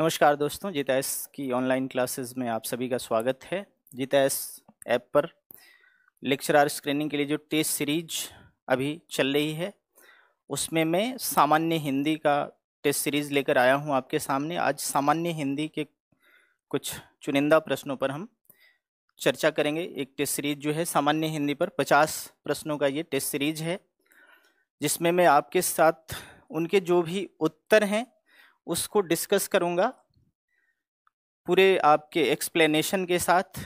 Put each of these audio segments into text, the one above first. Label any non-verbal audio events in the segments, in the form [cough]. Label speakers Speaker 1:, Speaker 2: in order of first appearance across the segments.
Speaker 1: नमस्कार दोस्तों जीताएस की ऑनलाइन क्लासेस में आप सभी का स्वागत है जीताएस ऐप पर लेक्चरार स्क्रीनिंग के लिए जो टेस्ट सीरीज अभी चल रही है उसमें मैं सामान्य हिंदी का टेस्ट सीरीज लेकर आया हूं आपके सामने आज सामान्य हिंदी के कुछ चुनिंदा प्रश्नों पर हम चर्चा करेंगे एक टेस्ट सीरीज जो है सामान्य हिंदी पर पचास प्रश्नों का ये टेस्ट सीरीज है जिसमें मैं आपके साथ उनके जो भी उत्तर हैं उसको डिस्कस करूंगा पूरे आपके एक्सप्लेनेशन के साथ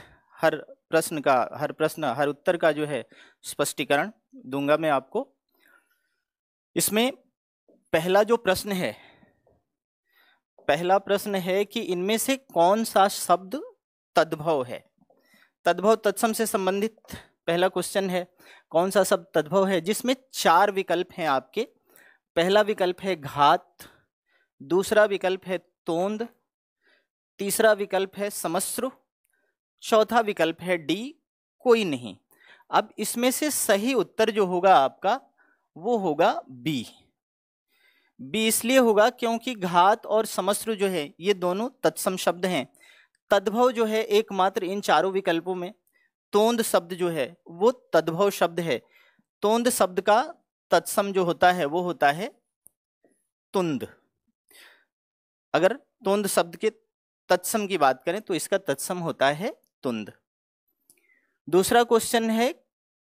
Speaker 1: हर प्रश्न का हर प्रश्न हर उत्तर का जो है स्पष्टीकरण दूंगा मैं आपको इसमें पहला जो प्रश्न है पहला प्रश्न है कि इनमें से कौन सा शब्द तद्भव है तद्भव तत्सम से संबंधित पहला क्वेश्चन है कौन सा शब्द तद्भव है जिसमें चार विकल्प हैं आपके पहला विकल्प है घात दूसरा विकल्प है तोंद तीसरा विकल्प है समस्रु चौथा विकल्प है डी कोई नहीं अब इसमें से सही उत्तर जो होगा आपका वो होगा बी बी इसलिए होगा क्योंकि घात और समस्रु जो है ये दोनों तत्सम शब्द हैं तद्भव जो है एकमात्र इन चारों विकल्पों में तोंद शब्द जो है वो तद्भव शब्द है तोंद शब्द का तत्सम जो होता है वो होता है तुंद अगर तुंद शब्द के तत्सम की बात करें तो इसका तत्सम होता है तुंद दूसरा क्वेश्चन है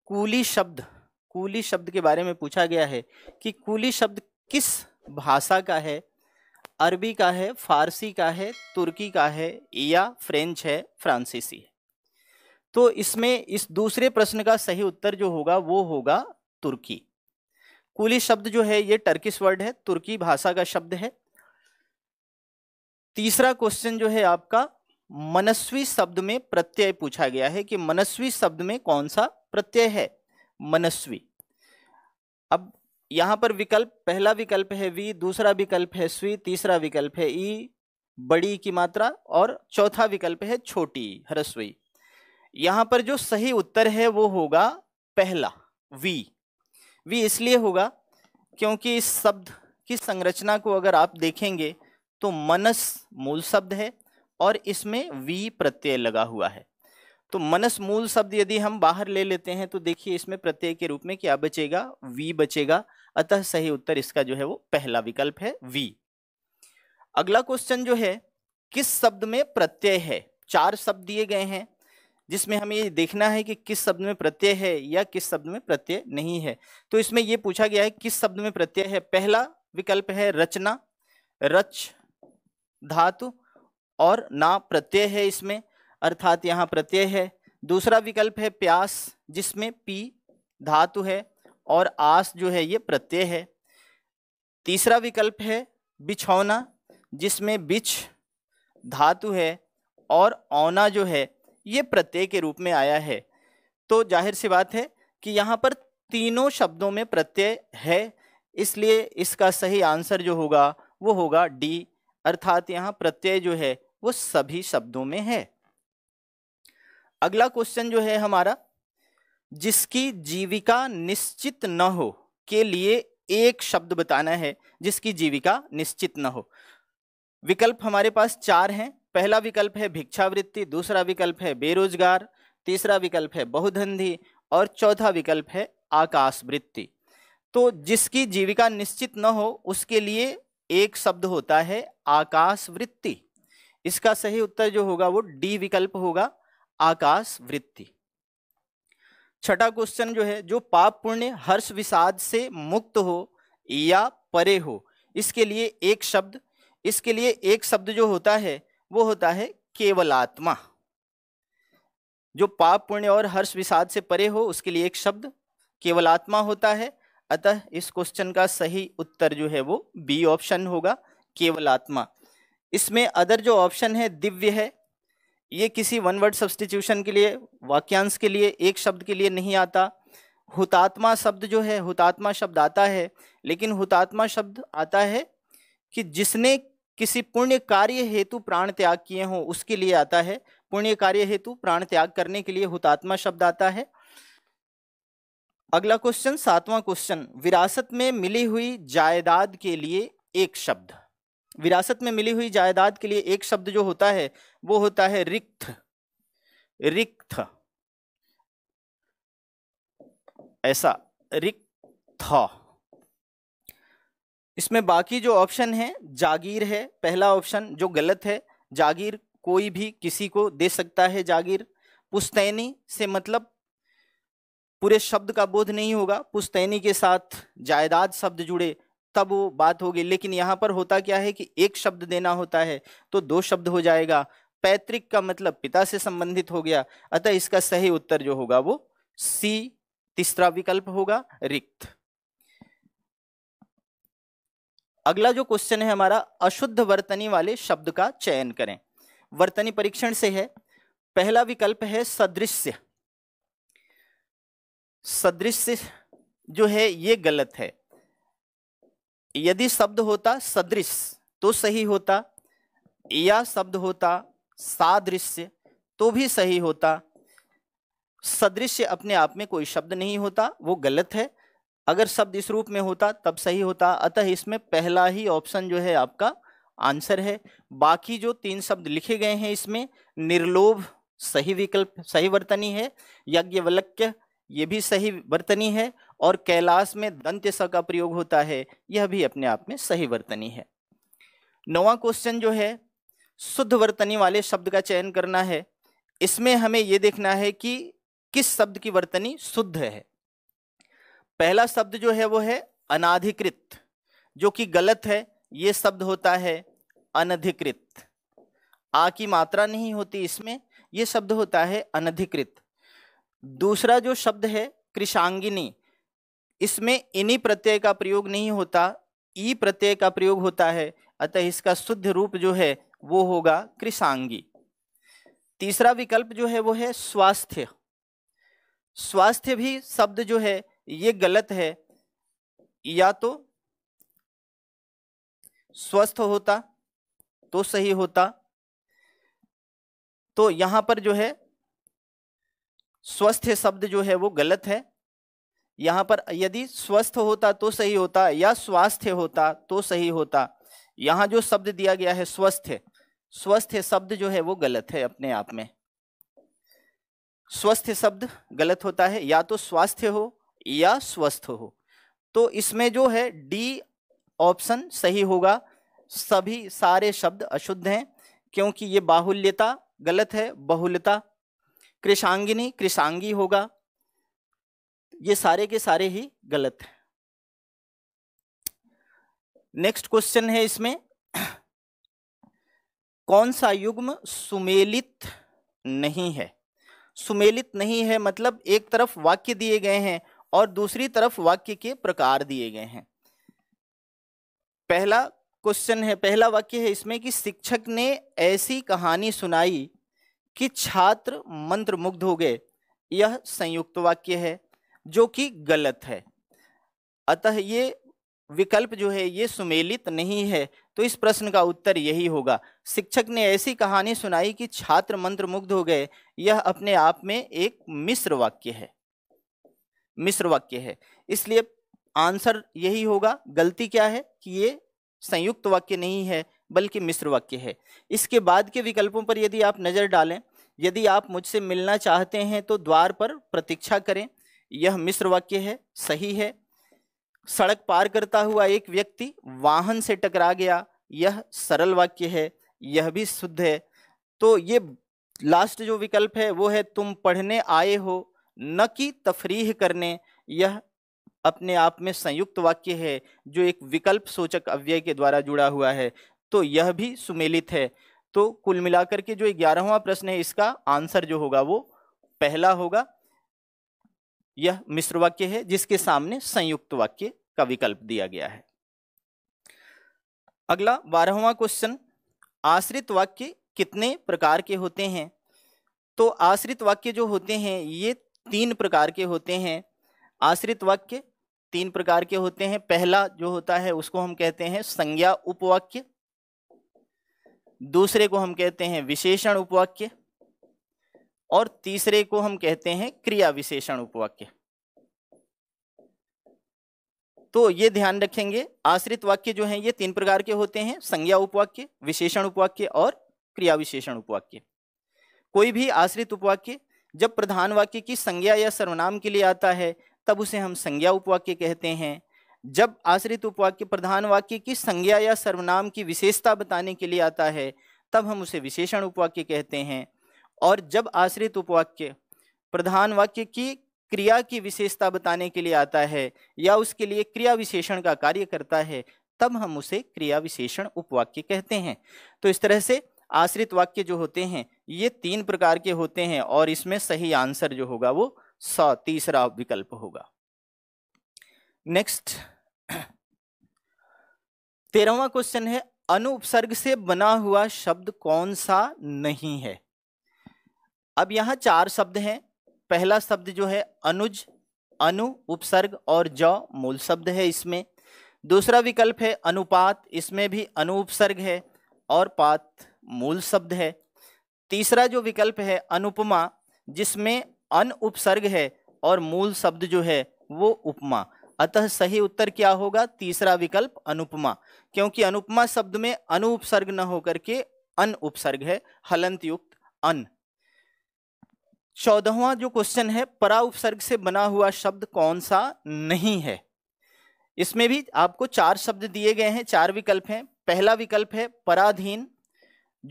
Speaker 1: कूली शब्द कूली शब्द के बारे में पूछा गया है कि कूली शब्द किस भाषा का है अरबी का है फारसी का है तुर्की का है या फ्रेंच है फ्रांसीसी है तो इसमें इस दूसरे प्रश्न का सही उत्तर जो होगा वो होगा तुर्की कूली शब्द जो है ये टर्किश वर्ड है तुर्की भाषा का शब्द है तीसरा क्वेश्चन जो है आपका मनस्वी शब्द में प्रत्यय पूछा गया है कि मनस्वी शब्द में कौन सा प्रत्यय है मनस्वी अब यहां पर विकल्प पहला विकल्प है वी दूसरा विकल्प है स्वी तीसरा विकल्प है ई बड़ी की मात्रा और चौथा विकल्प है छोटी हरस्वी यहां पर जो सही उत्तर है वो होगा पहला वी वी इसलिए होगा क्योंकि इस शब्द की संरचना को अगर आप देखेंगे तो मनस मूल शब्द है और इसमें वी प्रत्यय लगा हुआ है तो मनस मूल शब्द यदि हम बाहर ले लेते हैं तो देखिए इसमें प्रत्यय के रूप में क्या बचेगा वी बचेगा अतः सही उत्तर इसका जो है वो पहला विकल्प है वी अगला क्वेश्चन जो है किस शब्द में प्रत्यय है चार शब्द दिए गए हैं जिसमें हमें ये देखना है कि किस शब्द में प्रत्यय है या किस शब्द में प्रत्यय नहीं है तो इसमें यह पूछा गया है किस शब्द में प्रत्यय है पहला विकल्प है रचना रच धातु और ना प्रत्यय है इसमें अर्थात यहाँ प्रत्यय है दूसरा विकल्प है प्यास जिसमें पी धातु है और आस जो है ये प्रत्यय है तीसरा विकल्प है बिछौना जिसमें बिछ धातु है और औना जो है ये प्रत्यय के रूप में आया है तो जाहिर सी बात है कि यहाँ पर तीनों शब्दों में प्रत्यय है इसलिए इसका सही आंसर जो होगा वो होगा डी अर्थात यहाँ प्रत्यय जो है वो सभी शब्दों में है अगला क्वेश्चन जो है हमारा जिसकी जीविका निश्चित न हो के लिए एक शब्द बताना है जिसकी जीविका निश्चित न हो विकल्प हमारे पास चार हैं पहला विकल्प है भिक्षावृत्ति दूसरा विकल्प है बेरोजगार तीसरा विकल्प है बहुधंधी और चौथा विकल्प है आकाशवृत्ति तो जिसकी जीविका निश्चित न हो उसके लिए एक शब्द होता है आकाश वृत्ति इसका सही उत्तर जो होगा वो डी विकल्प होगा आकाश वृत्ति छठा क्वेश्चन जो है जो पाप पुण्य हर्ष विषाद से मुक्त हो या परे हो इसके लिए एक शब्द इसके लिए एक शब्द जो होता है वो होता है केवल आत्मा जो पाप पुण्य और हर्ष विषाद से परे हो उसके लिए एक शब्द केवल आत्मा होता है अतः इस क्वेश्चन का सही उत्तर जो है वो बी ऑप्शन होगा केवल आत्मा इसमें अदर जो ऑप्शन है दिव्य है ये किसी वन वर्ड सब्सटीट्यूशन के लिए वाक्यांश के लिए एक शब्द के लिए नहीं आता हुतात्मा शब्द जो है हुतात्मा शब्द आता है लेकिन हुतात्मा शब्द आता है कि जिसने किसी पुण्य कार्य हेतु प्राण त्याग किए हों उसके लिए आता है पुण्य कार्य हेतु प्राण त्याग करने के लिए हुतात्मा शब्द आता है अगला क्वेश्चन सातवां क्वेश्चन विरासत में मिली हुई जायदाद के लिए एक शब्द विरासत में मिली हुई जायदाद के लिए एक शब्द जो होता है वो होता है रिक्त रिक्त ऐसा रिक्त इसमें बाकी जो ऑप्शन है जागीर है पहला ऑप्शन जो गलत है जागीर कोई भी किसी को दे सकता है जागीर पुस्तैनी से मतलब पूरे शब्द का बोध नहीं होगा पुस्तैनी के साथ जायदाद शब्द जुड़े तब वो बात होगी लेकिन यहाँ पर होता क्या है कि एक शब्द देना होता है तो दो शब्द हो जाएगा पैतृक का मतलब पिता से संबंधित हो गया अतः इसका सही उत्तर जो होगा वो सी तीसरा विकल्प होगा रिक्त अगला जो क्वेश्चन है हमारा अशुद्ध वर्तनी वाले शब्द का चयन करें वर्तनी परीक्षण से है पहला विकल्प है सदृश्य सदृश्य जो है ये गलत है यदि शब्द होता सदृश तो सही होता या शब्द होता सादृश्य तो भी सही होता सदृश्य अपने आप में कोई शब्द नहीं होता वो गलत है अगर शब्द इस रूप में होता तब सही होता अतः इसमें पहला ही ऑप्शन जो है आपका आंसर है बाकी जो तीन शब्द लिखे गए हैं इसमें निर्लोभ सही विकल्प सही वर्तनी है यज्ञवल्क्य ये भी सही वर्तनी है और कैलाश में दंत्य स का प्रयोग होता है यह भी अपने आप में सही वर्तनी है नवा क्वेश्चन जो है शुद्ध वर्तनी वाले शब्द का चयन करना है इसमें हमें यह देखना है कि किस शब्द की वर्तनी शुद्ध है पहला शब्द जो है वो है अनाधिकृत जो कि गलत है ये शब्द होता है अनधिकृत आ की मात्रा नहीं होती इसमें यह शब्द होता है अनधिकृत दूसरा जो शब्द है कृषांगिनी इसमें इनी प्रत्यय का प्रयोग नहीं होता ई प्रत्यय का प्रयोग होता है अतः इसका शुद्ध रूप जो है वो होगा कृषांगी तीसरा विकल्प जो है वो है स्वास्थ्य स्वास्थ्य भी शब्द जो है ये गलत है या तो स्वस्थ होता तो सही होता तो यहां पर जो है स्वस्थ शब्द जो है वो गलत है यहाँ पर यदि स्वस्थ होता तो सही होता या स्वास्थ्य होता तो सही होता यहाँ जो शब्द दिया गया है स्वस्थ स्वस्थ शब्द जो है वो गलत है अपने आप में स्वस्थ शब्द गलत होता है या तो स्वास्थ्य हो या स्वस्थ हो तो इसमें जो है डी ऑप्शन सही होगा सभी सारे शब्द अशुद्ध हैं क्योंकि ये बाहुल्यता गलत है बहुलता कृषांगिनी कृषांगी होगा ये सारे के सारे ही गलत है नेक्स्ट क्वेश्चन है इसमें कौन सा युग्म सुमेलित नहीं है सुमेलित नहीं है मतलब एक तरफ वाक्य दिए गए हैं और दूसरी तरफ वाक्य के प्रकार दिए गए हैं पहला क्वेश्चन है पहला वाक्य है इसमें कि शिक्षक ने ऐसी कहानी सुनाई कि छात्र मंत्र मुग्ध हो गए यह संयुक्त वाक्य है जो कि गलत है अतः ये विकल्प जो है ये सुमेलित नहीं है तो इस प्रश्न का उत्तर यही होगा शिक्षक ने ऐसी कहानी सुनाई कि छात्र मंत्र मुग्ध हो गए यह अपने आप में एक मिश्र वाक्य है मिश्र वाक्य है इसलिए आंसर यही होगा गलती क्या है कि ये संयुक्त वाक्य नहीं है बल्कि मिश्र वाक्य है इसके बाद के विकल्पों पर यदि आप नज़र डालें यदि आप मुझसे मिलना चाहते हैं तो द्वार पर प्रतीक्षा करें यह मिश्र वाक्य है सही है सड़क पार करता हुआ एक व्यक्ति वाहन से टकरा गया यह सरल वाक्य है यह भी शुद्ध है तो ये लास्ट जो विकल्प है वो है तुम पढ़ने आए हो न कि तफरीह करने यह अपने आप में संयुक्त वाक्य है जो एक विकल्प सूचक अव्यय के द्वारा जुड़ा हुआ है तो यह भी सुमेलित है तो कुल मिलाकर के जो ग्यारहवा प्रश्न है इसका आंसर जो होगा वो पहला होगा यह मिश्र वाक्य है जिसके सामने संयुक्त वाक्य का विकल्प दिया गया है अगला बारहवा क्वेश्चन आश्रित वाक्य कितने प्रकार के होते हैं तो आश्रित वाक्य जो होते हैं ये तीन प्रकार के होते हैं आश्रित वाक्य तीन प्रकार के होते हैं पहला जो होता है उसको हम कहते हैं संज्ञा उपवाक्य दूसरे को हम कहते हैं विशेषण उपवाक्य और तीसरे को हम कहते हैं क्रिया विशेषण उपवाक्य तो ये ध्यान रखेंगे आश्रित वाक्य जो हैं ये तीन प्रकार के होते हैं संज्ञा उपवाक्य विशेषण उपवाक्य और क्रिया विशेषण उपवाक्य कोई भी आश्रित उपवाक्य जब प्रधान वाक्य की संज्ञा या सर्वनाम के लिए आता है तब उसे हम संज्ञा उपवाक्य कहते हैं जब आश्रित उपवाक्य प्रधान वाक्य की संज्ञा या सर्वनाम की विशेषता बताने के लिए आता है तब हम उसे विशेषण उपवाक्य कहते हैं और जब आश्रित उपवाक्य प्रधान वाक्य की क्रिया की विशेषता बताने के लिए आता है या उसके लिए क्रिया विशेषण का कार्य करता है तब हम उसे क्रिया विशेषण उपवाक्य कहते हैं तो इस तरह से आश्रित वाक्य जो होते हैं ये तीन प्रकार के होते हैं और इसमें सही आंसर जो होगा वो सौ तीसरा विकल्प होगा नेक्स्ट तेरहवा क्वेश्चन है अनुपसर्ग से बना हुआ शब्द कौन सा नहीं है अब यहाँ चार शब्द हैं पहला शब्द जो है अनुज अनु उपसर्ग और ज मूल शब्द है इसमें दूसरा विकल्प है अनुपात इसमें भी अनु उपसर्ग है और पात मूल शब्द है तीसरा जो विकल्प है अनुपमा जिसमें अन उपसर्ग है और मूल शब्द जो है वो उपमा अतः सही उत्तर क्या होगा तीसरा विकल्प अनुपमा क्योंकि अनुपमा शब्द में अनु उपसर्ग न होकर के अन उपसर्ग है हलंत युक्त अन चौदहवा जो क्वेश्चन है परा उपसर्ग से बना हुआ शब्द कौन सा नहीं है इसमें भी आपको चार शब्द दिए गए हैं चार विकल्प हैं पहला विकल्प है पराधीन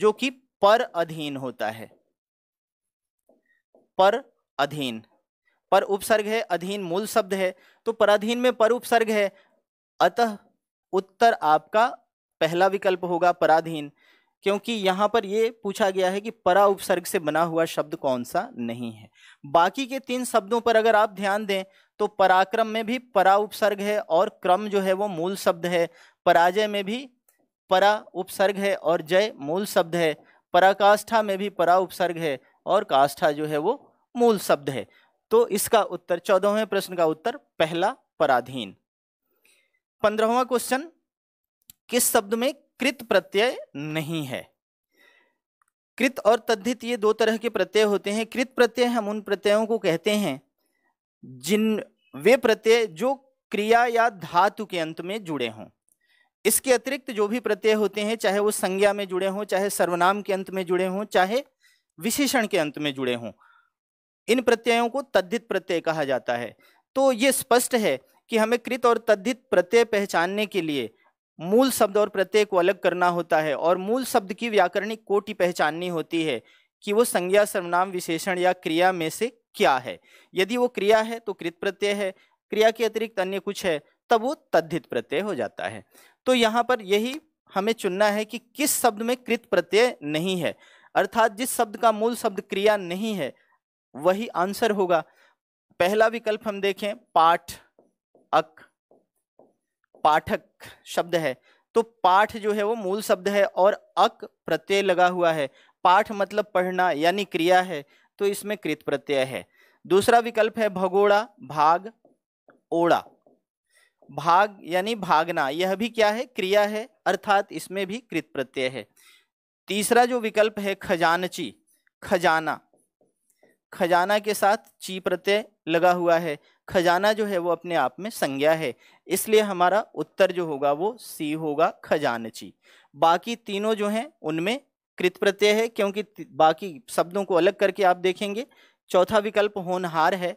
Speaker 1: जो कि पर अधीन होता है पर अधीन पर उपसर्ग है अधीन मूल शब्द है तो पराधीन में पर उपसर्ग है अतः उत्तर आपका पहला विकल्प होगा पराधीन क्योंकि यहाँ पर ये पूछा गया है कि परा उपसर्ग से बना हुआ शब्द कौन सा नहीं है बाकी के तीन शब्दों पर अगर आप ध्यान दें तो पराक्रम में भी परा उपसर्ग है और क्रम जो है वो मूल शब्द है पराजय में भी परा उपसर्ग है और जय मूल शब्द है पराकाष्ठा में भी परा उपसर्ग है और काष्ठा जो है वो मूल शब्द है तो इसका उत्तर चौदहवें प्रश्न का उत्तर पहला पराधीन पंद्रहवा क्वेश्चन किस शब्द में कृत प्रत्यय नहीं है कृत और तद्धित ये दो तरह के प्रत्यय होते हैं कृत प्रत्यय हम उन प्रत्ययों को कहते हैं जिन वे प्रत्यय जो क्रिया या धातु के अंत में जुड़े हों इसके अतिरिक्त जो भी प्रत्यय होते हैं चाहे वो संज्ञा में जुड़े हों चाहे सर्वनाम के अंत में जुड़े हों चाहे विशेषण के अंत में जुड़े हों इन प्रत्ययों को तद्धित प्रत्यय कहा जाता है तो ये स्पष्ट है कि हमें कृत और तद्धित प्रत्यय पहचानने के लिए मूल शब्द और प्रत्यय को अलग करना होता है और मूल शब्द की व्याकरणिक कोटि पहचाननी होती है कि वो संज्ञा सर्वनाम विशेषण या क्रिया में से क्या है यदि वो क्रिया है तो कृत प्रत्यय है क्रिया के अतिरिक्त अन्य कुछ है तब वो तद्धित प्रत्यय हो जाता है तो यहाँ पर यही हमें चुनना है कि किस शब्द में कृत प्रत्यय नहीं है अर्थात जिस शब्द का मूल शब्द क्रिया नहीं है वही आंसर होगा पहला विकल्प हम देखें पाठ अक पाठक शब्द है तो पाठ जो है वो मूल शब्द है और अक प्रत्यय लगा हुआ है पाठ मतलब पढ़ना यानी क्रिया है तो इसमें कृत प्रत्यय है दूसरा विकल्प है भगोड़ा भाग ओड़ा भाग यानी भागना यह भी क्या है क्रिया है अर्थात इसमें भी कृत प्रत्यय है तीसरा जो विकल्प है खजानची खजाना खजाना के साथ ची प्रत्यय लगा हुआ है खजाना जो है वो अपने आप में संज्ञा है इसलिए हमारा उत्तर जो होगा वो सी होगा खजानची बाकी तीनों जो हैं उनमें कृत प्रत्यय है क्योंकि बाकी शब्दों को अलग करके आप देखेंगे चौथा विकल्प होनहार है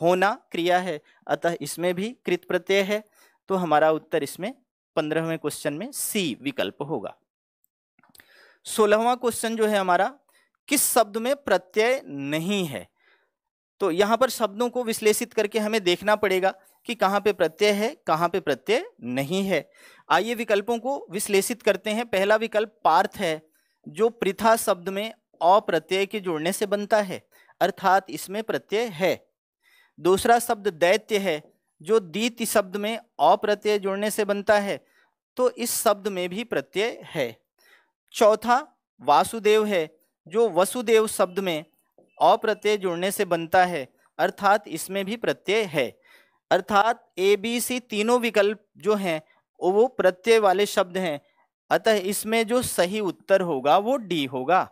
Speaker 1: होना क्रिया है अतः इसमें भी कृत प्रत्यय है तो हमारा उत्तर इसमें पंद्रहवें क्वेश्चन में सी विकल्प होगा सोलहवा क्वेश्चन जो है हमारा किस शब्द में प्रत्यय नहीं है तो यहाँ पर शब्दों को विश्लेषित करके हमें देखना पड़ेगा कि कहाँ पे प्रत्यय है कहाँ पे प्रत्यय नहीं है आइए विकल्पों को विश्लेषित करते हैं पहला विकल्प पार्थ है जो प्रथा शब्द में अप्रत्यय के जोड़ने से बनता है अर्थात इसमें प्रत्यय है दूसरा शब्द दैत्य है जो दीत शब्द में अप्रत्यय जोड़ने से बनता है तो इस शब्द में भी प्रत्यय है चौथा वासुदेव है जो वसुदेव शब्द में अप्रत्यय जुड़ने से बनता है अर्थात इसमें भी प्रत्यय है अर्थात ए बी सी तीनों विकल्प जो हैं वो प्रत्यय वाले शब्द हैं अतः इसमें जो सही उत्तर होगा वो डी होगा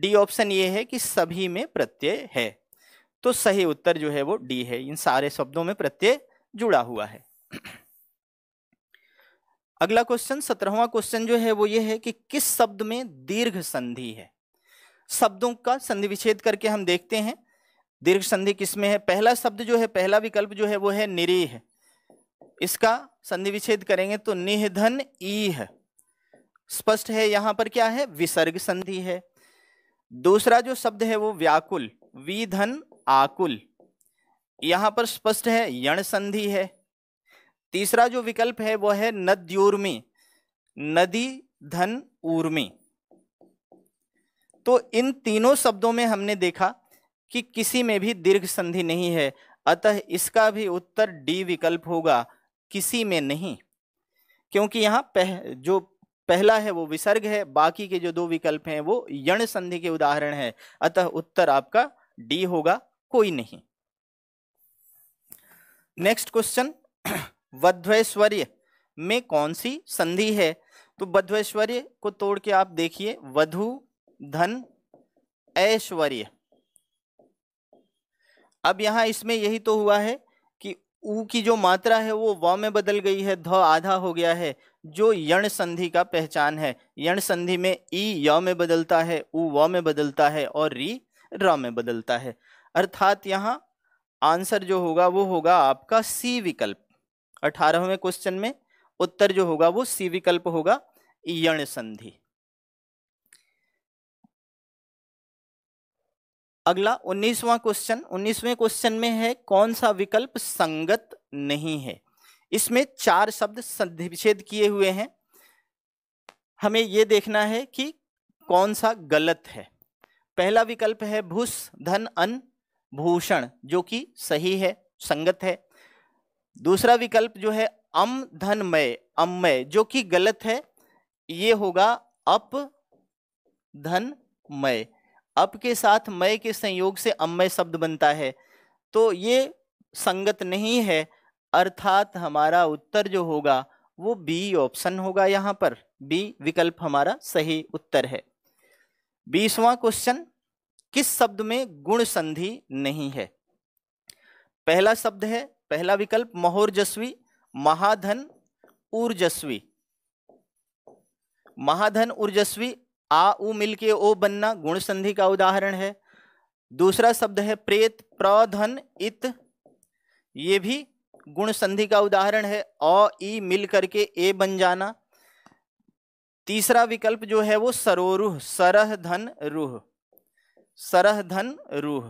Speaker 1: डी ऑप्शन ये है कि सभी में प्रत्यय है तो सही उत्तर जो है वो डी है इन सारे शब्दों में प्रत्यय जुड़ा हुआ है अगला क्वेश्चन सत्रहवा क्वेश्चन जो है वो ये है कि किस शब्द में दीर्घ संधि है शब्दों का संधि विच्छेद करके हम देखते हैं दीर्घ संधि किसमें है पहला शब्द जो है पहला विकल्प जो है वो है निरीह इसका संधि विच्छेद करेंगे तो निधन ईह स्पष्ट है यहां पर क्या है विसर्ग संधि है दूसरा जो शब्द है वो व्याकुल विधन आकुल यहां पर स्पष्ट है यण संधि है तीसरा जो विकल्प है वो है नद्योर्मी नदी धन उर्मी तो इन तीनों शब्दों में हमने देखा कि किसी में भी दीर्घ संधि नहीं है अतः इसका भी उत्तर डी विकल्प होगा किसी में नहीं क्योंकि यहाँ पह जो पहला है वो विसर्ग है बाकी के जो दो विकल्प हैं वो यण संधि के उदाहरण है अतः उत्तर आपका डी होगा कोई नहीं नेक्स्ट क्वेश्चन वध्वैश्वर्य में कौन सी संधि है तो बध्वैश्वर्य को तोड़ के आप देखिए वधु धन ऐश्वर्य अब यहां इसमें यही तो हुआ है कि ऊ की जो मात्रा है वो व में बदल गई है ध आधा हो गया है जो यण संधि का पहचान है यण संधि में ई य में बदलता है ऊ व में बदलता है और री र में बदलता है अर्थात यहां आंसर जो होगा वो होगा आपका सी विकल्प अठारहवें क्वेश्चन में उत्तर जो होगा वो सी विकल्प होगा यण संधि अगला उन्नीसवां क्वेश्चन उन्नीसवें क्वेश्चन में है कौन सा विकल्प संगत नहीं है इसमें चार शब्द संधिविच्छेद किए हुए हैं हमें यह देखना है कि कौन सा गलत है पहला विकल्प है भूस धन अन भूषण जो कि सही है संगत है दूसरा विकल्प जो है अम धनमय अमय जो कि गलत है ये होगा अप धन मय अब के साथ मय के संयोग से अमय शब्द बनता है तो ये संगत नहीं है अर्थात हमारा उत्तर जो होगा वो बी ऑप्शन होगा यहाँ पर बी विकल्प हमारा सही उत्तर है बीसवा क्वेश्चन किस शब्द में गुण संधि नहीं है पहला शब्द है पहला विकल्प महोर्जस्वी महाधन ऊर्जस्वी महाधन ऊर्जस्वी आ उ मिलके ओ बनना गुण संधि का उदाहरण है दूसरा शब्द है प्रेत प्रधन इत ये भी गुण संधि का उदाहरण है अ ई मिल करके ए बन जाना तीसरा विकल्प जो है वो सरोरुह सरह धन रूह सरह धन रूह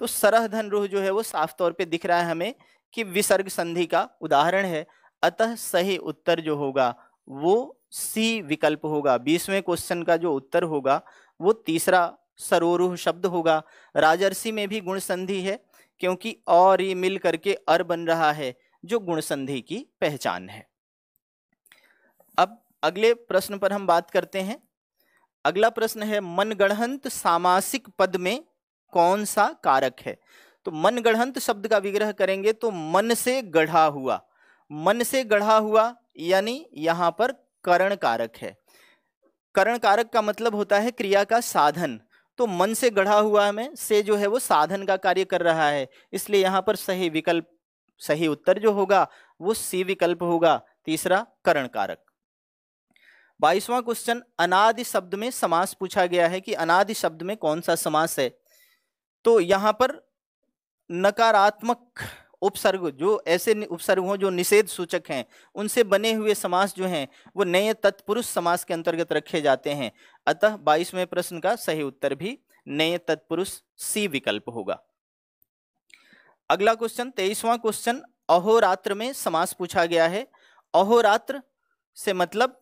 Speaker 1: तो सरह धन रूह जो है वो साफ तौर पे दिख रहा है हमें कि विसर्ग संधि का उदाहरण है अतः सही उत्तर जो होगा वो सी विकल्प होगा बीसवें क्वेश्चन का जो उत्तर होगा वो तीसरा सरोरुह शब्द होगा राजर्षि में भी गुण संधि है क्योंकि और ये मिल करके अर बन रहा है जो गुण संधि की पहचान है अब अगले प्रश्न पर हम बात करते हैं अगला प्रश्न है मनगढ़ंत सामासिक पद में कौन सा कारक है तो मनगढ़ंत शब्द का विग्रह करेंगे तो मन से गढ़ा हुआ मन से गढ़ा हुआ यानी यहां पर करण कारक है करण कारक का मतलब होता है क्रिया का साधन तो मन से गढ़ा हुआ में से जो है वो साधन का कार्य कर रहा है इसलिए यहाँ पर सही विकल्प सही उत्तर जो होगा वो सी विकल्प होगा तीसरा करण कारक बाईसवां क्वेश्चन अनादि शब्द में समास पूछा गया है कि अनादि शब्द में कौन सा समास है तो यहां पर नकारात्मक उपसर्ग जो ऐसे उपसर्ग हों जो निषेध सूचक हैं उनसे बने हुए समास जो हैं वो नए तत्पुरुष समास के अंतर्गत रखे जाते हैं अतः बाईसवें प्रश्न का सही उत्तर भी नए तत्पुरुष सी विकल्प होगा अगला क्वेश्चन तेईसवां क्वेश्चन अहोरात्र में समास पूछा गया है अहोरात्र से मतलब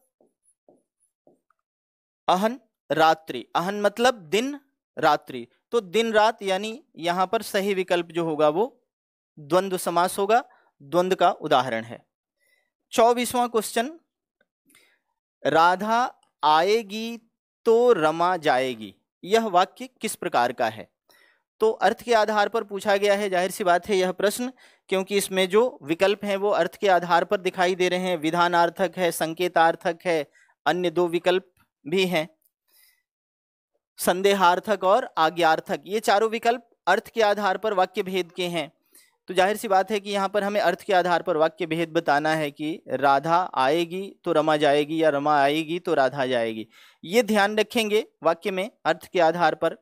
Speaker 1: अहन रात्रि अहन मतलब दिन रात्रि तो दिन रात यानी यहां पर सही विकल्प जो होगा वो द्वंद समास होगा द्वंद्व का उदाहरण है चौबीसवां क्वेश्चन राधा आएगी तो रमा जाएगी यह वाक्य किस प्रकार का है तो अर्थ के आधार पर पूछा गया है जाहिर सी बात है यह प्रश्न क्योंकि इसमें जो विकल्प हैं वो अर्थ के आधार पर दिखाई दे रहे हैं विधानार्थक है संकेतार्थक है अन्य दो विकल्प भी हैं संदेहार्थक और आज्ञार्थक ये चारों विकल्प अर्थ के आधार पर वाक्य भेद के हैं तो जाहिर सी बात है कि यहाँ पर हमें अर्थ के आधार पर वाक्य भेद बताना है कि राधा आएगी तो रमा जाएगी या रमा आएगी तो राधा जाएगी ये ध्यान रखेंगे वाक्य में अर्थ के आधार पर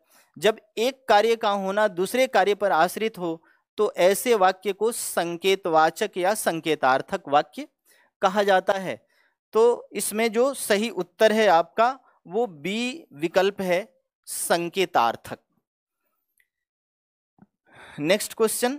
Speaker 1: जब एक कार्य का होना दूसरे कार्य पर आश्रित हो तो ऐसे वाक्य को संकेतवाचक या संकेतार्थक वाक्य कहा जाता है तो इसमें जो सही उत्तर है आपका वो बी विकल्प है संकेतार्थक नेक्स्ट क्वेश्चन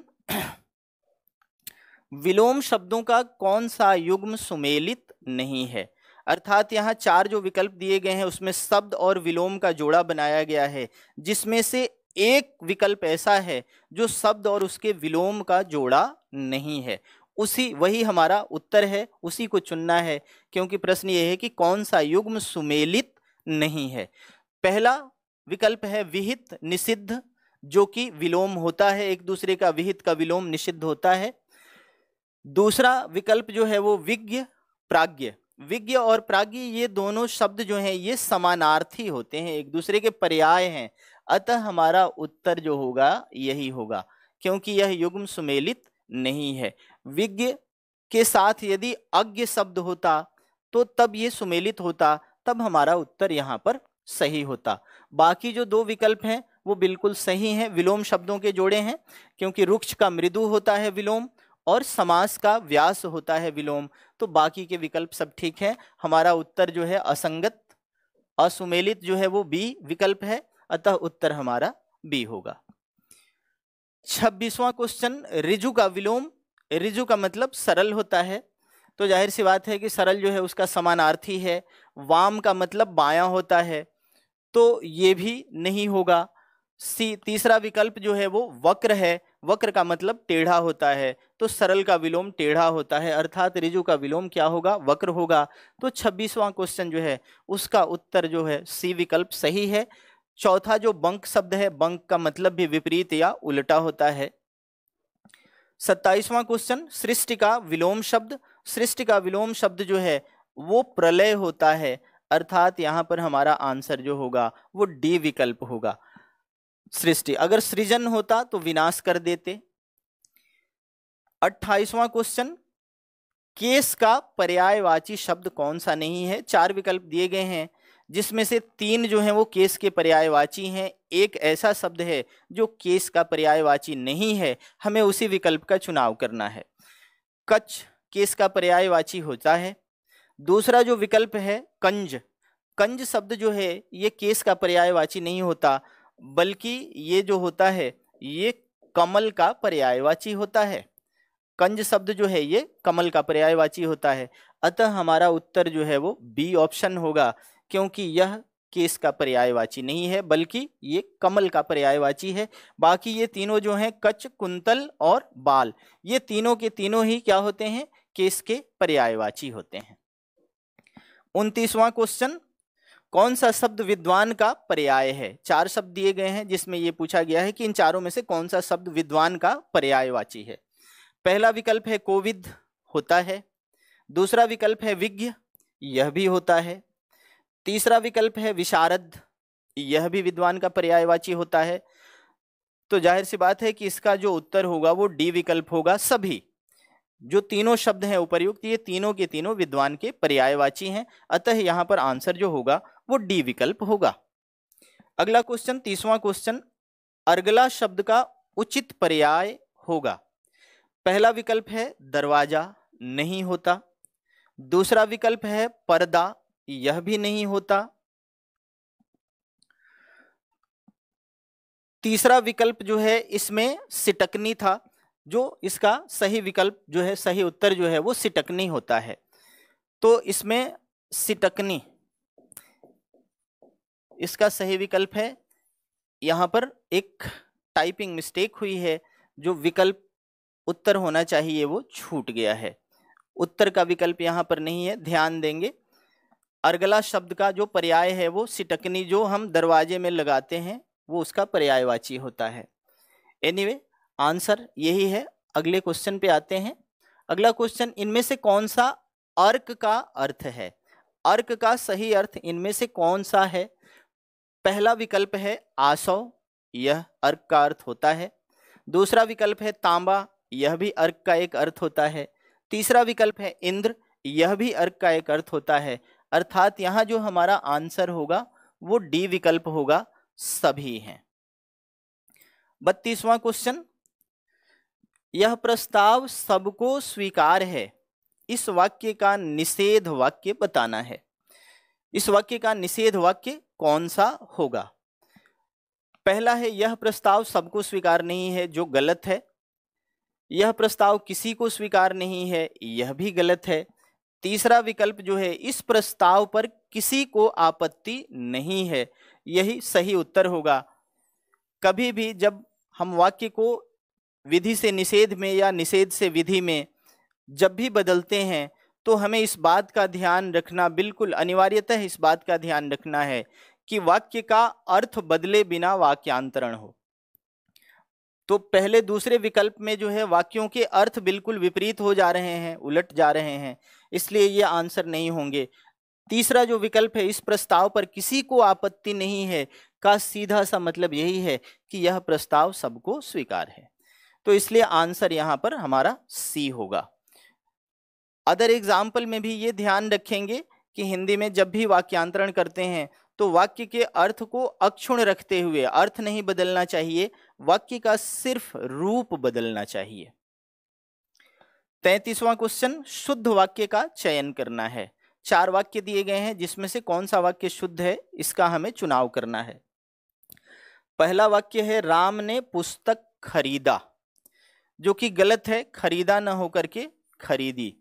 Speaker 1: विलोम शब्दों का कौन सा युग्म सुमेलित नहीं है अर्थात यहाँ चार जो विकल्प दिए गए हैं उसमें शब्द और विलोम का जोड़ा बनाया गया है जिसमें से एक विकल्प ऐसा है जो शब्द और उसके विलोम का जोड़ा नहीं है उसी वही हमारा उत्तर है उसी को चुनना है क्योंकि प्रश्न ये है कि कौन सा युग्म सुमेलित नहीं है पहला विकल्प है विहित निषिद्ध जो कि विलोम होता है एक दूसरे का विहित का विलोम निषिद्ध होता है दूसरा विकल्प जो है वो विज्ञ प्राज्ञ विज्ञ और प्राज्ञ ये दोनों शब्द जो हैं ये समानार्थी होते हैं एक दूसरे के पर्याय हैं अतः हमारा उत्तर जो होगा यही होगा क्योंकि यह युग्म सुमेलित नहीं है विज्ञ के साथ यदि अज्ञ शब्द होता तो तब ये सुमेलित होता तब हमारा उत्तर यहाँ पर सही होता बाकी जो दो विकल्प हैं वो बिल्कुल सही हैं विलोम शब्दों के जोड़े हैं क्योंकि रुक्ष का मृदु होता है विलोम और समास का व्यास होता है विलोम तो बाकी के विकल्प सब ठीक हैं हमारा उत्तर जो है असंगत असुमेलित जो है वो बी विकल्प है अतः उत्तर हमारा बी होगा छब्बीसवां क्वेश्चन रिजु का विलोम रिजु का मतलब सरल होता है तो जाहिर सी बात है कि सरल जो है उसका समानार्थी है वाम का मतलब बायां होता है तो ये भी नहीं होगा सी तीसरा विकल्प जो है वो वक्र है वक्र का मतलब टेढ़ा होता है तो सरल का विलोम टेढ़ा होता है अर्थात रिजु का विलोम क्या होगा वक्र होगा तो छब्बीसवां क्वेश्चन जो है उसका उत्तर जो है सी विकल्प सही है चौथा जो बंक शब्द है बंक का मतलब भी विपरीत या उल्टा होता है सत्ताईसवां क्वेश्चन सृष्टि का विलोम शब्द सृष्टि का विलोम शब्द जो है वो प्रलय होता है अर्थात यहाँ पर हमारा आंसर जो होगा वो डी विकल्प होगा सृष्टि अगर सृजन होता तो विनाश कर देते अट्ठाईसवां क्वेश्चन केस का पर्यायवाची शब्द कौन सा नहीं है चार विकल्प दिए गए हैं जिसमें से तीन जो हैं वो केस के पर्यायवाची हैं एक ऐसा शब्द है जो केस का पर्यायवाची नहीं है हमें उसी विकल्प का चुनाव करना है कच केस का पर्यायवाची होता है दूसरा जो विकल्प है कंज कंज शब्द जो है ये केस का पर्यायवाची नहीं होता बल्कि ये जो होता है ये कमल का पर्यायवाची होता है कंज शब्द जो है ये कमल का पर्यायवाची होता है अतः हमारा उत्तर जो है वो बी ऑप्शन होगा क्योंकि यह केस का पर्यायवाची नहीं है बल्कि ये कमल का पर्यायवाची है बाकी ये तीनों जो हैं कच कुंतल और बाल ये तीनों के तीनों ही क्या होते हैं केस के पर्यायवाची होते हैं उनतीसवां क्वेश्चन कौन सा शब्द विद्वान का पर्याय है चार शब्द दिए गए हैं जिसमें यह पूछा गया है कि इन चारों में से कौन सा शब्द विद्वान का पर्यायवाची है पहला विकल्प है कोविद होता है दूसरा विकल्प है विज्ञ यह भी होता है तीसरा विकल्प है विशारद यह भी विद्वान का पर्यायवाची होता है तो जाहिर सी बात है कि इसका जो उत्तर होगा वो डी विकल्प होगा सभी जो तीनों शब्द हैं उपर्युक्त ये तीनों के तीनों विद्वान के पर्यायवाची हैं अतः यहाँ पर आंसर जो होगा वो डी विकल्प होगा अगला क्वेश्चन तीसवां क्वेश्चन अर्गला शब्द का उचित पर्याय होगा पहला विकल्प है दरवाजा नहीं होता दूसरा विकल्प है पर्दा यह भी नहीं होता तीसरा विकल्प जो है इसमें सिटकनी था जो इसका सही विकल्प जो है सही उत्तर जो है वो सिटकनी होता है तो इसमें सिटकनी इसका सही विकल्प है यहाँ पर एक टाइपिंग मिस्टेक हुई है जो विकल्प उत्तर होना चाहिए वो छूट गया है उत्तर का विकल्प यहाँ पर नहीं है ध्यान देंगे अर्गला शब्द का जो पर्याय है वो सिटकनी जो हम दरवाजे में लगाते हैं वो उसका पर्यायवाची होता है एनीवे anyway, आंसर यही है अगले क्वेश्चन पे आते हैं अगला क्वेश्चन इनमें से कौन सा अर्क का अर्थ है अर्क का सही अर्थ इनमें से कौन सा है पहला विकल्प है आसो यह अर्क का अर्थ होता है दूसरा विकल्प है तांबा यह भी अर्क का एक अर्थ होता है तीसरा विकल्प है इंद्र यह भी अर्क का एक अर्थ होता है अर्थात यहाँ जो हमारा आंसर होगा वो डी विकल्प होगा सभी हैं बत्तीसवां क्वेश्चन यह प्रस्ताव सबको स्वीकार है इस वाक्य का निषेध वाक्य बताना है इस वाक्य का निषेध वाक्य कौन सा होगा पहला है यह प्रस्ताव सबको स्वीकार नहीं है जो गलत है यह प्रस्ताव किसी को स्वीकार नहीं है यह भी गलत है तीसरा विकल्प जो है इस प्रस्ताव पर किसी को आपत्ति नहीं है यही सही उत्तर होगा कभी भी जब हम वाक्य को विधि से निषेध में या निषेध से विधि में जब भी बदलते हैं तो हमें इस बात का ध्यान रखना बिल्कुल अनिवार्यतः इस बात का ध्यान रखना है कि वाक्य का अर्थ बदले बिना वाक्यांतरण हो तो पहले दूसरे विकल्प में जो है वाक्यों के अर्थ बिल्कुल विपरीत हो जा रहे हैं उलट जा रहे हैं इसलिए ये आंसर नहीं होंगे तीसरा जो विकल्प है इस प्रस्ताव पर किसी को आपत्ति नहीं है का सीधा सा मतलब यही है कि यह प्रस्ताव सबको स्वीकार है तो इसलिए आंसर यहाँ पर हमारा सी होगा अदर एग्जाम्पल में भी ये ध्यान रखेंगे कि हिंदी में जब भी वाक्यांतरण करते हैं तो वाक्य के अर्थ को अक्षुण रखते हुए अर्थ नहीं बदलना चाहिए वाक्य का सिर्फ रूप बदलना चाहिए तैतीसवां क्वेश्चन शुद्ध वाक्य का चयन करना है चार वाक्य दिए गए हैं जिसमें से कौन सा वाक्य शुद्ध है इसका हमें चुनाव करना है पहला वाक्य है राम ने पुस्तक खरीदा जो कि गलत है खरीदा ना होकर के खरीदी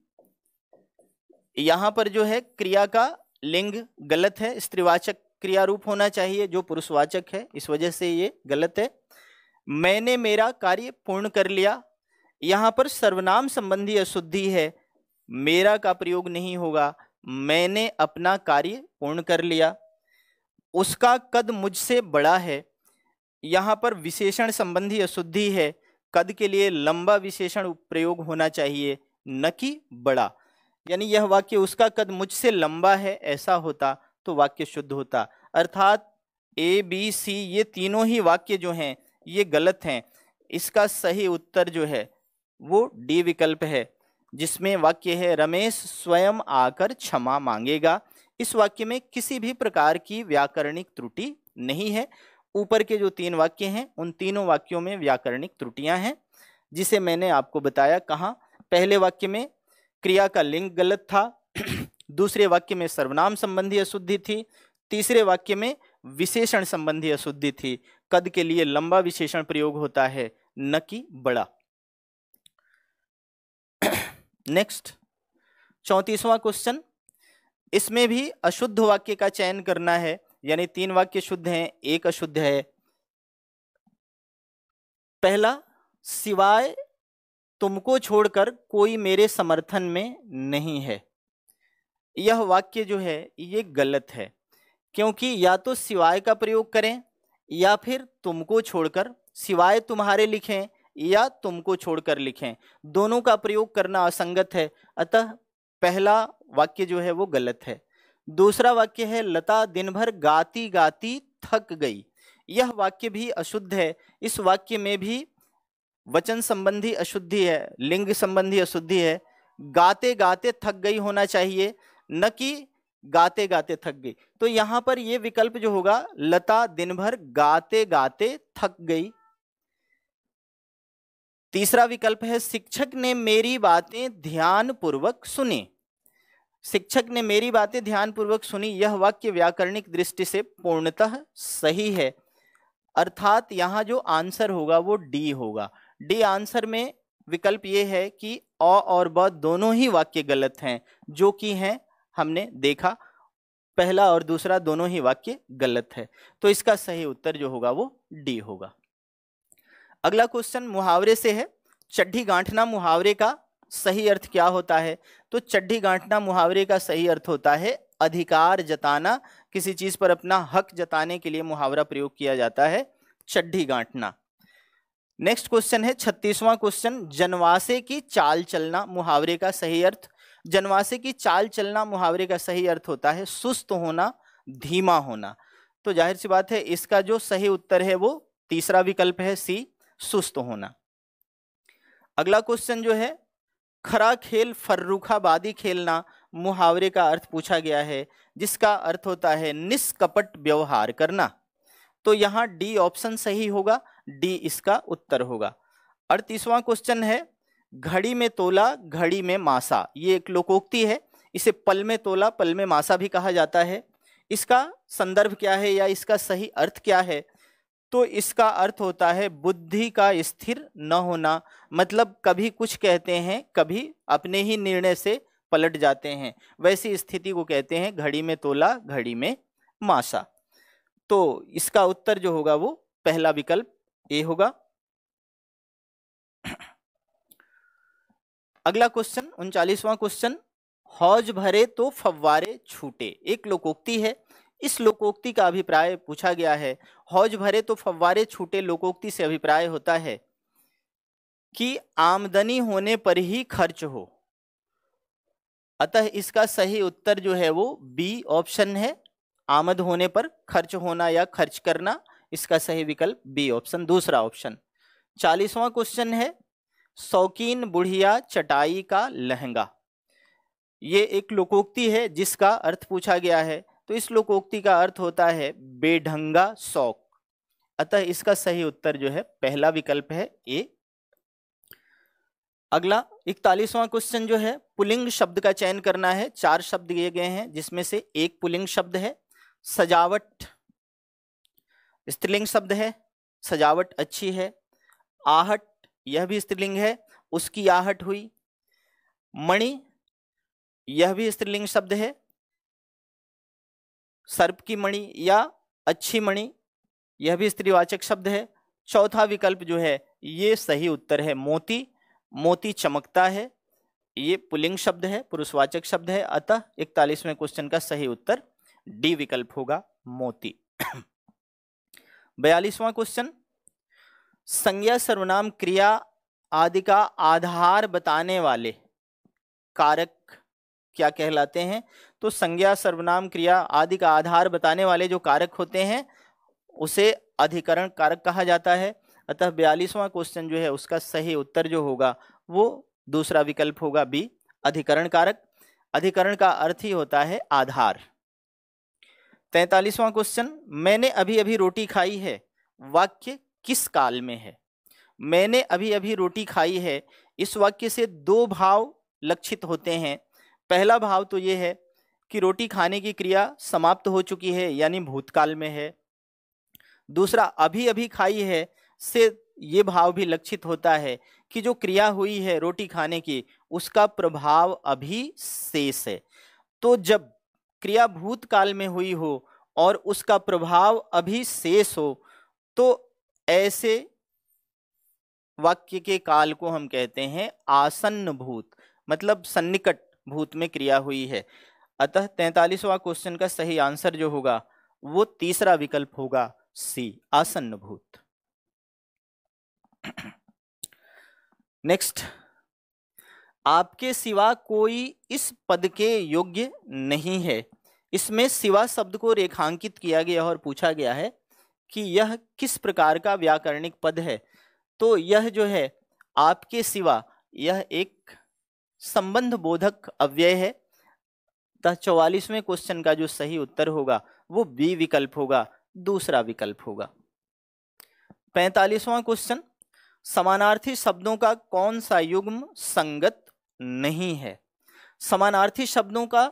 Speaker 1: यहाँ पर जो है क्रिया का लिंग गलत है स्त्रीवाचक क्रिया रूप होना चाहिए जो पुरुषवाचक है इस वजह से ये गलत है मैंने मेरा कार्य पूर्ण कर लिया यहाँ पर सर्वनाम संबंधी अशुद्धि है मेरा का प्रयोग नहीं होगा मैंने अपना कार्य पूर्ण कर लिया उसका कद मुझसे बड़ा है यहाँ पर विशेषण संबंधी अशुद्धि है कद के लिए लंबा विशेषण प्रयोग होना चाहिए न कि बड़ा यानी यह वाक्य उसका कद मुझसे लंबा है ऐसा होता तो वाक्य शुद्ध होता अर्थात ए बी सी ये तीनों ही वाक्य जो हैं ये गलत हैं इसका सही उत्तर जो है वो डी विकल्प है जिसमें वाक्य है रमेश स्वयं आकर क्षमा मांगेगा इस वाक्य में किसी भी प्रकार की व्याकरणिक त्रुटि नहीं है ऊपर के जो तीन वाक्य हैं उन तीनों वाक्यों में व्याकरणिक त्रुटियां हैं जिसे मैंने आपको बताया कहाँ पहले वाक्य में क्रिया का लिंग गलत था दूसरे वाक्य में सर्वनाम संबंधी अशुद्धि थी तीसरे वाक्य में विशेषण संबंधी अशुद्धि थी कद के लिए लंबा विशेषण प्रयोग होता है न कि बड़ा नेक्स्ट चौंतीसवां क्वेश्चन इसमें भी अशुद्ध वाक्य का चयन करना है यानी तीन वाक्य शुद्ध हैं एक अशुद्ध है पहला सिवाय तुमको छोड़कर कोई मेरे समर्थन में नहीं है यह वाक्य जो है ये गलत है क्योंकि या तो सिवाय का प्रयोग करें या फिर तुमको छोड़कर सिवाय तुम्हारे लिखें या तुमको छोड़कर लिखें दोनों का प्रयोग करना असंगत है अतः पहला वाक्य जो है वो गलत है दूसरा वाक्य है लता दिन भर गाती गाती थक गई यह वाक्य भी अशुद्ध है इस वाक्य में भी वचन संबंधी अशुद्धि है लिंग संबंधी अशुद्धि है गाते गाते थक गई होना चाहिए न कि गाते गाते थक गई तो यहां पर यह विकल्प जो होगा लता दिन भर गाते गाते थक गई तीसरा विकल्प है शिक्षक ने मेरी बातें ध्यान पूर्वक सुनी शिक्षक ने मेरी बातें ध्यान पूर्वक सुनी यह वाक्य व्याकरणिक दृष्टि से पूर्णतः सही है अर्थात यहां जो आंसर होगा वो डी होगा डी आंसर में विकल्प ये है कि अ और ब दोनों ही वाक्य गलत हैं जो कि हैं हमने देखा पहला और दूसरा दोनों ही वाक्य गलत है तो इसका सही उत्तर जो होगा वो डी होगा अगला क्वेश्चन मुहावरे से है चड्ढी गांठना मुहावरे का सही अर्थ क्या होता है तो चड्ढी गांठना मुहावरे का सही अर्थ होता है अधिकार जताना किसी चीज पर अपना हक जताने के लिए मुहावरा प्रयोग किया जाता है चड्ढी गांठना नेक्स्ट क्वेश्चन है छत्तीसवां क्वेश्चन जनवासे की चाल चलना मुहावरे का सही अर्थ जनवासे की चाल चलना मुहावरे का सही अर्थ होता है सुस्त होना धीमा होना तो जाहिर सी बात है इसका जो सही उत्तर है वो तीसरा विकल्प है सी सुस्त होना अगला क्वेश्चन जो है खरा खेल फर्रुखाबादी खेलना मुहावरे का अर्थ पूछा गया है जिसका अर्थ होता है निष्कपट व्यवहार करना तो यहाँ डी ऑप्शन सही होगा डी इसका उत्तर होगा अड़तीसवां क्वेश्चन है घड़ी में तोला घड़ी में मासा ये एक लोकोक्ति है इसे पल में तोला पल में मासा भी कहा जाता है इसका संदर्भ क्या है या इसका सही अर्थ क्या है तो इसका अर्थ होता है बुद्धि का स्थिर न होना मतलब कभी कुछ कहते हैं कभी अपने ही निर्णय से पलट जाते हैं वैसी स्थिति को कहते हैं घड़ी में तोला घड़ी में मासा तो इसका उत्तर जो होगा वो पहला विकल्प ए होगा अगला क्वेश्चन उनचालीसवां क्वेश्चन हौज भरे तो फव्वारे छूटे एक लोकोक्ति है इस लोकोक्ति का अभिप्राय पूछा गया है हौज भरे तो फव्वारे छूटे लोकोक्ति से अभिप्राय होता है कि आमदनी होने पर ही खर्च हो अतः इसका सही उत्तर जो है वो बी ऑप्शन है आमद होने पर खर्च होना या खर्च करना इसका सही विकल्प बी ऑप्शन दूसरा ऑप्शन चालीसवां क्वेश्चन है शौकीन बुढ़िया चटाई का लहंगा ये एक लोकोक्ति है जिसका अर्थ पूछा गया है तो इस लोकोक्ति का अर्थ होता है बेढंगा शौक अतः इसका सही उत्तर जो है पहला विकल्प है ए अगला इकतालीसवां क्वेश्चन जो है पुलिंग शब्द का चयन करना है चार शब्द दिए गए हैं जिसमें से एक पुलिंग शब्द है सजावट स्त्रीलिंग शब्द है सजावट अच्छी है आहट यह भी स्त्रीलिंग है उसकी आहट हुई मणि यह भी स्त्रीलिंग शब्द है सर्प की मणि या अच्छी मणि यह भी स्त्रीवाचक शब्द है चौथा विकल्प जो है ये सही उत्तर है मोती मोती चमकता है ये पुलिंग शब्द है पुरुषवाचक शब्द है अतः इकतालीसवें क्वेश्चन का सही उत्तर डी विकल्प होगा मोती बयालीसवां क्वेश्चन संज्ञा सर्वनाम क्रिया आदि का आधार बताने वाले कारक क्या कहलाते हैं तो संज्ञा सर्वनाम क्रिया आदि का आधार बताने वाले जो कारक होते हैं उसे अधिकरण कारक कहा जाता है अतः बयालीसवां क्वेश्चन जो है उसका सही उत्तर जो होगा वो दूसरा विकल्प होगा बी अधिकरण कारक अधिकरण का अर्थ ही होता है आधार तैंतालीसवां क्वेश्चन मैंने अभी अभी रोटी खाई है वाक्य किस काल में है मैंने अभी अभी रोटी खाई है इस वाक्य से दो भाव लक्षित होते हैं पहला भाव तो ये है कि रोटी खाने की क्रिया समाप्त हो चुकी है यानी भूतकाल में है दूसरा अभी अभी खाई है से ये भाव भी लक्षित होता है कि जो क्रिया हुई है रोटी खाने की उसका प्रभाव अभी शेष है तो जब क्रिया भूतकाल में हुई हो और उसका प्रभाव अभी शेष हो तो ऐसे वाक्य के काल को हम कहते हैं आसन्न भूत मतलब सन्निकट भूत में क्रिया हुई है अतः तैतालीसवा क्वेश्चन का सही आंसर जो होगा वो तीसरा विकल्प होगा सी आसन्न भूत नेक्स्ट [clears throat] आपके सिवा कोई इस पद के योग्य नहीं है इसमें सिवा शब्द को रेखांकित किया गया और पूछा गया है कि यह किस प्रकार का व्याकरणिक पद है तो यह जो है आपके सिवा यह एक संबंध बोधक अव्यय है तथा चौवालीसवें क्वेश्चन का जो सही उत्तर होगा वो बी विकल्प होगा दूसरा विकल्प होगा पैंतालीसवां क्वेश्चन समानार्थी शब्दों का कौन सा युग्म संगत नहीं है समानार्थी शब्दों का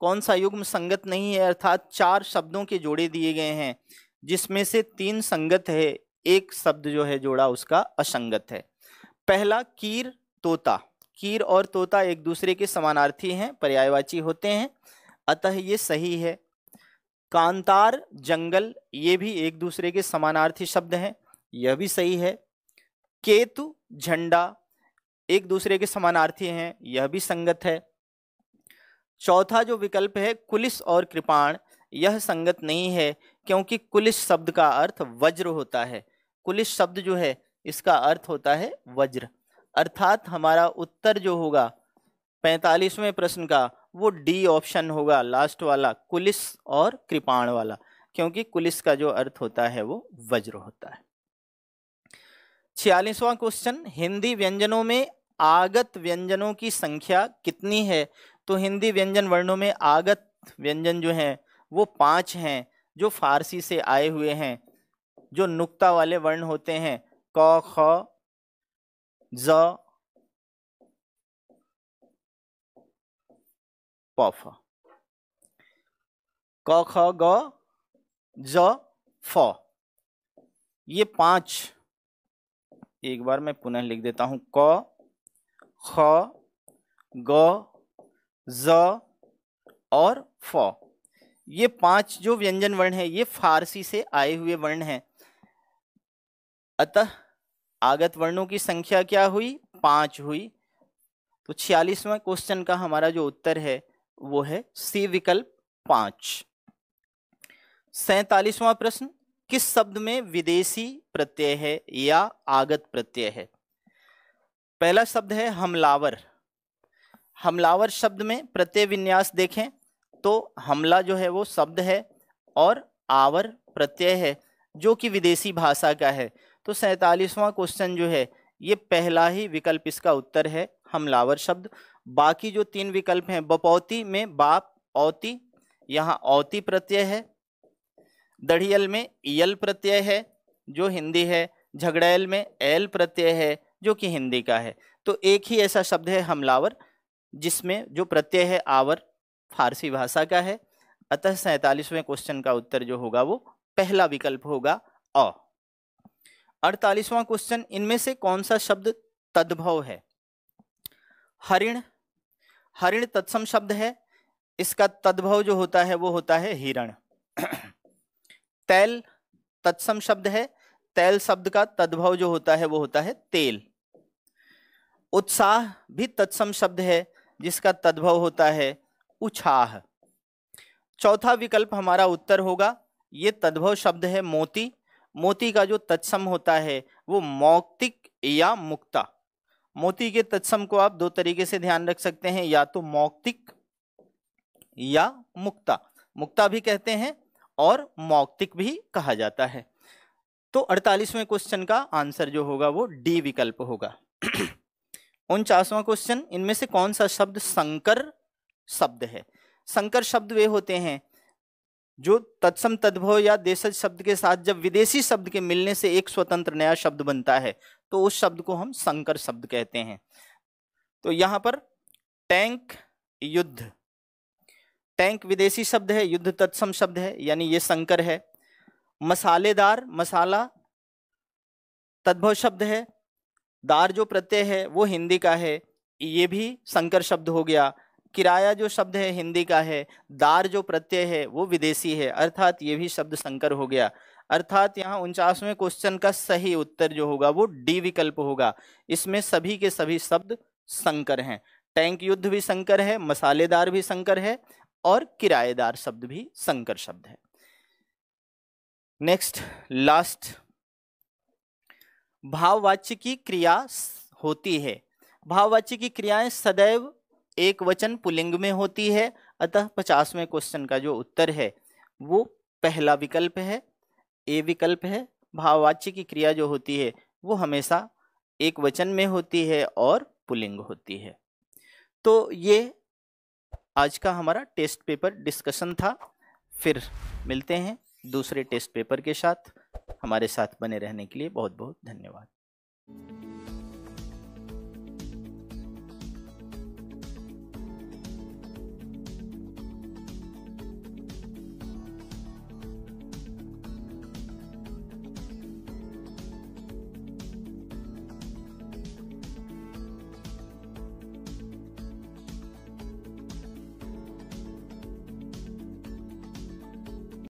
Speaker 1: कौन सा युग्म संगत नहीं है अर्थात चार शब्दों के जोड़े दिए गए हैं जिसमें से तीन संगत है एक शब्द जो है जोड़ा उसका असंगत है पहला कीर तोता कीर और तोता एक दूसरे के समानार्थी हैं पर्यायवाची होते हैं अतः ये सही है कांतार जंगल ये भी एक दूसरे के समानार्थी शब्द हैं यह भी सही है केतु झंडा एक दूसरे के समानार्थी हैं यह भी संगत है चौथा जो विकल्प है कुलिस और कृपाण यह संगत नहीं है क्योंकि कुलिस शब्द का अर्थ वज्र होता है कुलिस शब्द जो है इसका अर्थ होता है वज्र अर्थात हमारा उत्तर जो होगा पैंतालीसवें प्रश्न का वो डी ऑप्शन होगा लास्ट वाला कुलिस और कृपाण वाला क्योंकि कुलिस का जो अर्थ होता है वो वज्र होता है छियालीसवां क्वेश्चन हिंदी व्यंजनों में आगत व्यंजनों की संख्या कितनी है तो हिंदी व्यंजन वर्णों में आगत व्यंजन जो हैं वो पांच हैं जो फारसी से आए हुए हैं जो नुक्ता वाले वर्ण होते हैं क ख ज फ क ख ग ज फ ये पांच एक बार मैं पुनः लिख देता हूं क ख ग ज और फ ये पांच जो व्यंजन वर्ण है ये फारसी से आए हुए वर्ण हैं अतः आगत वर्णों की संख्या क्या हुई पांच हुई तो छियालीसवा क्वेश्चन का हमारा जो उत्तर है वो है सी विकल्प पांच सैतालीसवां प्रश्न किस शब्द में विदेशी प्रत्यय है या आगत प्रत्यय है पहला शब्द है हमलावर हमलावर शब्द में प्रत्यय विन्यास देखें तो हमला जो है वो शब्द है और आवर प्रत्यय है जो कि विदेशी भाषा का है तो सैंतालीसवां क्वेश्चन जो है ये पहला ही विकल्प इसका उत्तर है हमलावर शब्द बाकी जो तीन विकल्प हैं बपौती में बाप औती यहाँ औती प्रत्यय है दढ़ियल में यल प्रत्यय है जो हिंदी है झगड़ैल में एल प्रत्यय है जो कि हिंदी का है तो एक ही ऐसा शब्द है हमलावर जिसमें जो प्रत्यय है आवर फारसी भाषा का है अतः सैतालीसवें क्वेश्चन का उत्तर जो होगा वो पहला विकल्प होगा अ अड़तालीसवां क्वेश्चन इनमें से कौन सा शब्द तद्भव है हरिण हरिण तत्सम शब्द है इसका तद्भव जो होता है वो होता है हिरण [clears throat] तैल तत्सम शब्द है तैल शब्द का तद्भव जो होता है वो होता है तेल उत्साह भी तत्सम शब्द है जिसका तद्भव होता है उछाह चौथा विकल्प हमारा उत्तर होगा ये तद्भव शब्द है मोती मोती का जो तत्सम होता है वो मौक्तिक या मुक्ता मोती के तत्सम को आप दो तरीके से ध्यान रख सकते हैं या तो मौक्तिक या मुक्ता मुक्ता भी कहते हैं और मौक्तिक भी कहा जाता है तो अड़तालीसवें क्वेश्चन का आंसर जो होगा वो डी विकल्प होगा [clears throat] उनचासवा क्वेश्चन इनमें से कौन सा शब्द संकर शब्द है संकर शब्द वे होते हैं जो तत्सम तद्भव या देशज शब्द के साथ जब विदेशी शब्द के मिलने से एक स्वतंत्र नया शब्द बनता है तो उस शब्द को हम संकर शब्द कहते हैं तो यहां पर टैंक युद्ध टैंक विदेशी शब्द है युद्ध तत्सम शब्द है यानी ये संकर है मसालेदार मसाला तद्भव शब्द है दार जो प्रत्यय है वो हिंदी का है ये भी संकर शब्द हो गया किराया जो शब्द है हिंदी का है दार जो प्रत्यय है वो विदेशी है अर्थात ये भी शब्द संकर हो गया अर्थात यहाँ उनचासवें क्वेश्चन का सही उत्तर जो होगा वो डी विकल्प होगा इसमें सभी के सभी शब्द संकर हैं टैंक युद्ध भी संकर है मसालेदार भी संकर है और किराएदार शब्द भी संकर शब्द है नेक्स्ट लास्ट भाववाच्य की क्रिया होती है भाववाच्य की क्रियाएं सदैव एक वचन पुलिंग में होती है अतः पचासवें क्वेश्चन का जो उत्तर है वो पहला विकल्प है ए विकल्प है भाववाच्य की क्रिया जो होती है वो हमेशा एक वचन में होती है और पुलिंग होती है तो ये आज का हमारा टेस्ट पेपर डिस्कशन था फिर मिलते हैं दूसरे टेस्ट पेपर के साथ हमारे साथ बने रहने के लिए बहुत बहुत धन्यवाद